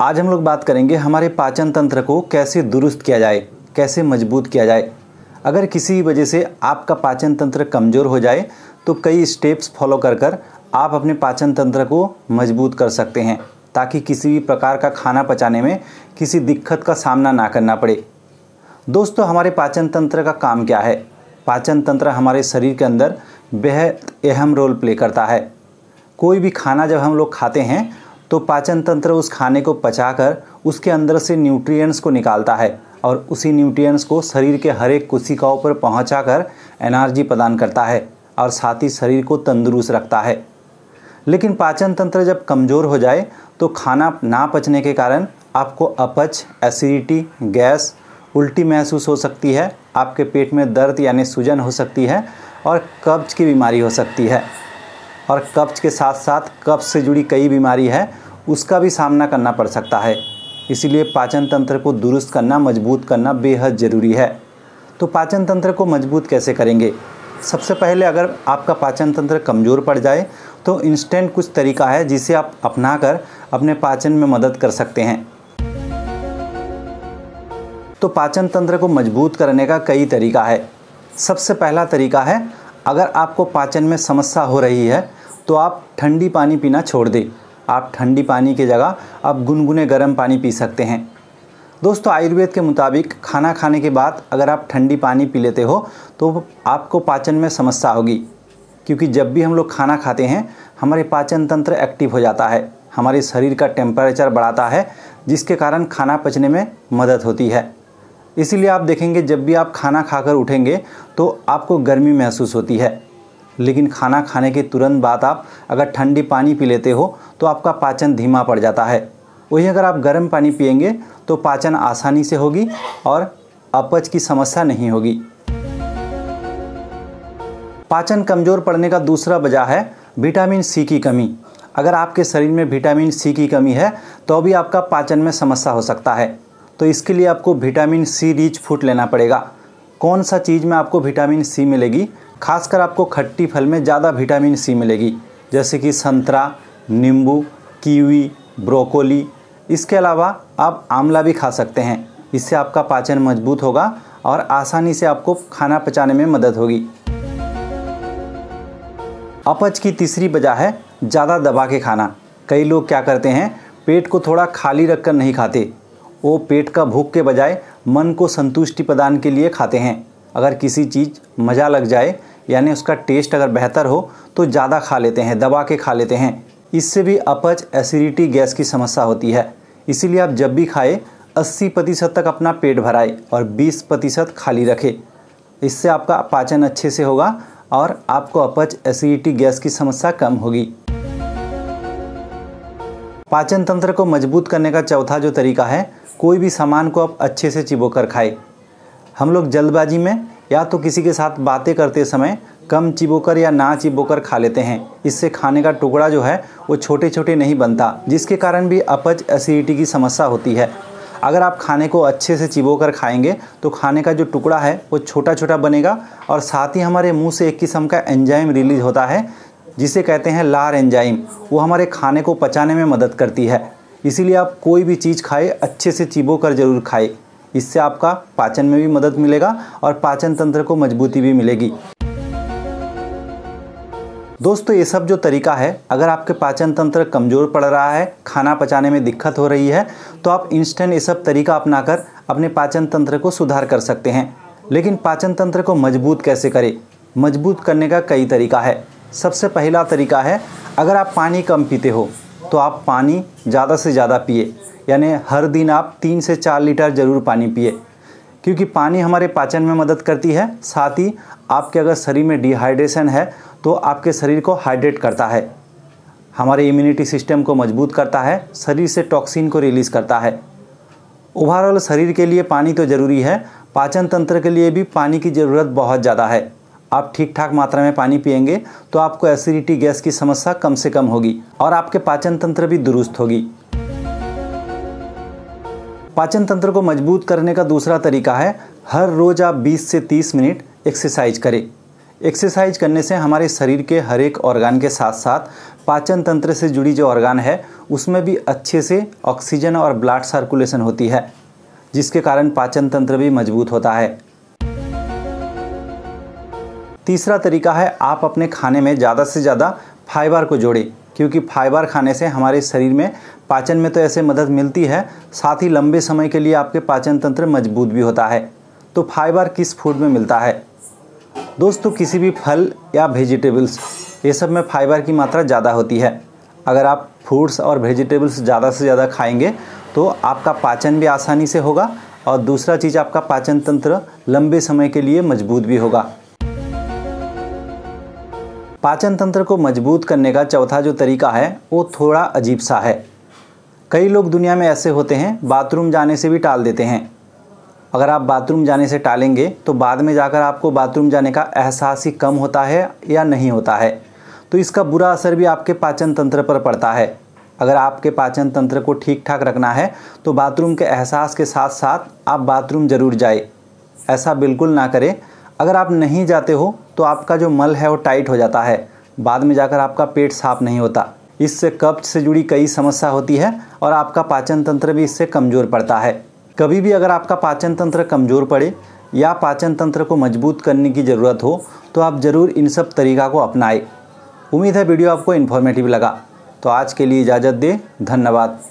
आज हम लोग बात करेंगे हमारे पाचन तंत्र को कैसे दुरुस्त किया जाए कैसे मजबूत किया जाए अगर किसी वजह से आपका पाचन तंत्र कमज़ोर हो जाए तो कई स्टेप्स फॉलो कर कर आप अपने पाचन तंत्र को मजबूत कर सकते हैं ताकि किसी भी प्रकार का खाना पचाने में किसी दिक्कत का सामना ना करना पड़े दोस्तों हमारे पाचन तंत्र का काम क्या है पाचन तंत्र हमारे शरीर के अंदर बेहद अहम रोल प्ले करता है कोई भी खाना जब हम लोग खाते हैं तो पाचन तंत्र उस खाने को पचाकर उसके अंदर से न्यूट्रिएंट्स को निकालता है और उसी न्यूट्रिएंट्स को शरीर के हर एक कोशिकाओं पर पहुंचाकर एनर्जी प्रदान करता है और साथ ही शरीर को तंदुरुस्त रखता है लेकिन पाचन तंत्र जब कमज़ोर हो जाए तो खाना ना पचने के कारण आपको अपच एसिडिटी गैस उल्टी महसूस हो सकती है आपके पेट में दर्द यानी सूजन हो सकती है और कब्ज की बीमारी हो सकती है और कब्ज के साथ साथ कब्ज से जुड़ी कई बीमारी है उसका भी सामना करना पड़ सकता है इसीलिए पाचन तंत्र को दुरुस्त करना मजबूत करना बेहद ज़रूरी है तो पाचन तंत्र को मजबूत कैसे करेंगे सबसे पहले अगर आपका पाचन तंत्र कमज़ोर पड़ जाए तो इंस्टेंट कुछ तरीका है जिसे आप अपना कर अपने पाचन में मदद कर सकते हैं तो पाचन तंत्र को मजबूत करने का कई तरीका है सबसे पहला तरीका है अगर आपको पाचन में समस्या हो रही है तो आप ठंडी पानी पीना छोड़ दें आप ठंडी पानी की जगह आप गुनगुने गर्म पानी पी सकते हैं दोस्तों आयुर्वेद के मुताबिक खाना खाने के बाद अगर आप ठंडी पानी पी लेते हो तो आपको पाचन में समस्या होगी क्योंकि जब भी हम लोग खाना खाते हैं हमारे पाचन तंत्र एक्टिव हो जाता है हमारे शरीर का टेम्परेचर बढ़ाता है जिसके कारण खाना पचने में मदद होती है इसीलिए आप देखेंगे जब भी आप खाना खाकर उठेंगे तो आपको गर्मी महसूस होती है लेकिन खाना खाने के तुरंत बाद आप अगर ठंडी पानी पी लेते हो तो आपका पाचन धीमा पड़ जाता है वहीं अगर आप गर्म पानी पियेंगे तो पाचन आसानी से होगी और अपच की समस्या नहीं होगी पाचन कमज़ोर पड़ने का दूसरा वजह है विटामिन सी की कमी अगर आपके शरीर में विटामिन सी की कमी है तो भी आपका पाचन में समस्या हो सकता है तो इसके लिए आपको विटामिन सी रिच फूड लेना पड़ेगा कौन सा चीज़ में आपको विटामिन सी मिलेगी खासकर आपको खट्टी फल में ज़्यादा विटामिन सी मिलेगी जैसे कि संतरा नींबू कीवी ब्रोकोली इसके अलावा आप आंवला भी खा सकते हैं इससे आपका पाचन मजबूत होगा और आसानी से आपको खाना पचाने में मदद होगी अपच की तीसरी वजह है ज़्यादा दबा के खाना कई लोग क्या करते हैं पेट को थोड़ा खाली रखकर नहीं खाते वो पेट का भूख के बजाय मन को संतुष्टि प्रदान के लिए खाते हैं अगर किसी चीज़ मज़ा लग जाए यानी उसका टेस्ट अगर बेहतर हो तो ज़्यादा खा लेते हैं दबा के खा लेते हैं इससे भी अपच एसिडिटी गैस की समस्या होती है इसीलिए आप जब भी खाएँ अस्सी प्रतिशत तक अपना पेट भराए और बीस प्रतिशत खाली रखें इससे आपका पाचन अच्छे से होगा और आपको अपच एसिडिटी गैस की समस्या कम होगी पाचन तंत्र को मजबूत करने का चौथा जो तरीका है कोई भी सामान को आप अच्छे से चिबोकर खाएं हम लोग जल्दबाजी में या तो किसी के साथ बातें करते समय कम चिबोकर या ना चिबोकर खा लेते हैं इससे खाने का टुकड़ा जो है वो छोटे छोटे नहीं बनता जिसके कारण भी अपच एसिडिटी की समस्या होती है अगर आप खाने को अच्छे से चिबो कर खाएंगे तो खाने का जो टुकड़ा है वो छोटा छोटा बनेगा और साथ ही हमारे मुंह से एक किस्म का एंजाइम रिलीज होता है जिसे कहते हैं लार एंजाइम वो हमारे खाने को पचाने में मदद करती है इसीलिए आप कोई भी चीज़ खाए अच्छे से चिबो कर ज़रूर खाए इससे आपका पाचन में भी मदद मिलेगा और पाचन तंत्र को मजबूती भी मिलेगी दोस्तों ये सब जो तरीका है अगर आपके पाचन तंत्र कमज़ोर पड़ रहा है खाना पचाने में दिक्कत हो रही है तो आप इंस्टेंट ये सब तरीका अपनाकर अपने पाचन तंत्र को सुधार कर सकते हैं लेकिन पाचन तंत्र को मजबूत कैसे करें मजबूत करने का कई तरीका है सबसे पहला तरीका है अगर आप पानी कम पीते हो तो आप पानी ज़्यादा से ज़्यादा पिए यानी हर दिन आप तीन से चार लीटर ज़रूर पानी पिए क्योंकि पानी हमारे पाचन में मदद करती है साथ ही आपके अगर शरीर में डिहाइड्रेशन है तो आपके शरीर को हाइड्रेट करता है हमारे इम्यूनिटी सिस्टम को मजबूत करता है शरीर से टॉक्सिन को रिलीज़ करता है ओवरऑल शरीर के लिए पानी तो ज़रूरी है पाचन तंत्र के लिए भी पानी की ज़रूरत बहुत ज़्यादा है आप ठीक ठाक मात्रा में पानी पिएंगे तो आपको एसिडिटी गैस की समस्या कम से कम होगी और आपके पाचन तंत्र भी दुरुस्त होगी पाचन तंत्र को मजबूत करने का दूसरा तरीका है हर रोज़ आप 20 से 30 मिनट एक्सरसाइज करें एक्सरसाइज करने से हमारे शरीर के हर एक ऑर्गान के साथ साथ पाचन तंत्र से जुड़ी जो ऑर्गान है उसमें भी अच्छे से ऑक्सीजन और ब्लड सर्कुलेशन होती है जिसके कारण पाचन तंत्र भी मजबूत होता है तीसरा तरीका है आप अपने खाने में ज़्यादा से ज़्यादा फाइबर को जोड़ें क्योंकि फाइबर खाने से हमारे शरीर में पाचन में तो ऐसे मदद मिलती है साथ ही लंबे समय के लिए आपके पाचन तंत्र मजबूत भी होता है तो फाइबर किस फूड में मिलता है दोस्तों तो किसी भी फल या वेजिटेबल्स ये सब में फाइबर की मात्रा ज़्यादा होती है अगर आप फ्रूट्स और वेजिटेबल्स ज़्यादा से ज़्यादा खाएंगे तो आपका पाचन भी आसानी से होगा और दूसरा चीज़ आपका पाचन तंत्र लंबे समय के लिए मजबूत भी होगा पाचन तंत्र को मजबूत करने का चौथा जो तरीका है वो थोड़ा अजीब सा है कई लोग दुनिया में ऐसे होते हैं बाथरूम जाने से भी टाल देते हैं अगर आप बाथरूम जाने से टालेंगे तो बाद में जाकर आपको बाथरूम जाने का एहसास ही कम होता है या नहीं होता है तो इसका बुरा असर भी आपके पाचन तंत्र पर पड़ता है अगर आपके पाचन तंत्र को ठीक ठाक रखना है तो बाथरूम के एहसास के साथ साथ आप बाथरूम ज़रूर जाए ऐसा बिल्कुल ना करें अगर आप नहीं जाते हो तो आपका जो मल है वो टाइट हो जाता है बाद में जाकर आपका पेट साफ नहीं होता इससे कब्ज से जुड़ी कई समस्या होती है और आपका पाचन तंत्र भी इससे कमज़ोर पड़ता है कभी भी अगर आपका पाचन तंत्र कमज़ोर पड़े या पाचन तंत्र को मजबूत करने की ज़रूरत हो तो आप ज़रूर इन सब तरीका को अपनाएं उम्मीद है वीडियो आपको इन्फॉर्मेटिव लगा तो आज के लिए इजाज़त दें धन्यवाद